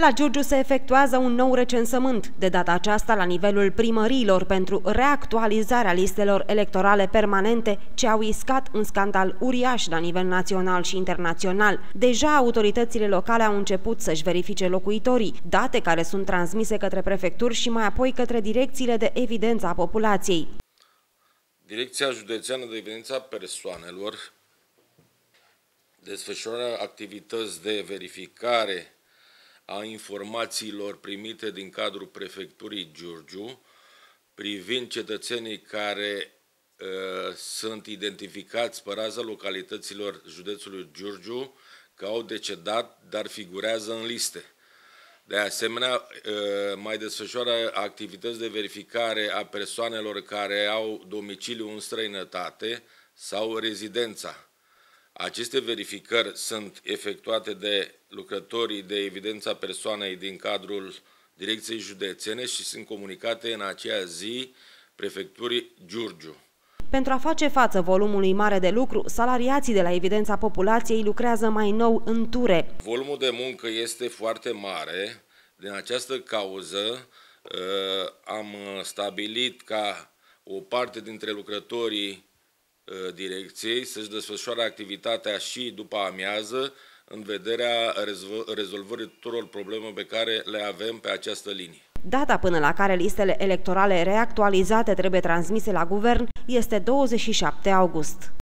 La Giurgiu se efectuează un nou recensământ, de data aceasta la nivelul primăriilor pentru reactualizarea listelor electorale permanente ce au iscat un scandal uriaș la nivel național și internațional. Deja autoritățile locale au început să-și verifice locuitorii, date care sunt transmise către prefecturi și mai apoi către direcțiile de evidență a populației. Direcția Județeană de Evidență a Persoanelor, desfășurarea activități de verificare a informațiilor primite din cadrul prefecturii Giurgiu privind cetățenii care uh, sunt identificați pe raza localităților județului Giurgiu că au decedat, dar figurează în liste. De asemenea, uh, mai desfășoară activități de verificare a persoanelor care au domiciliu în străinătate sau rezidența aceste verificări sunt efectuate de lucrătorii de evidența persoanei din cadrul Direcției Județene și sunt comunicate în aceea zi prefecturii Giurgiu. Pentru a face față volumului mare de lucru, salariații de la evidența populației lucrează mai nou în ture. Volumul de muncă este foarte mare. Din această cauză ă, am stabilit ca o parte dintre lucrătorii Uh, direcției să-și desfășoare activitatea și după amiază în vederea rezolvării tuturor problemelor pe care le avem pe această linie. Data până la care listele electorale reactualizate trebuie transmise la guvern este 27 august.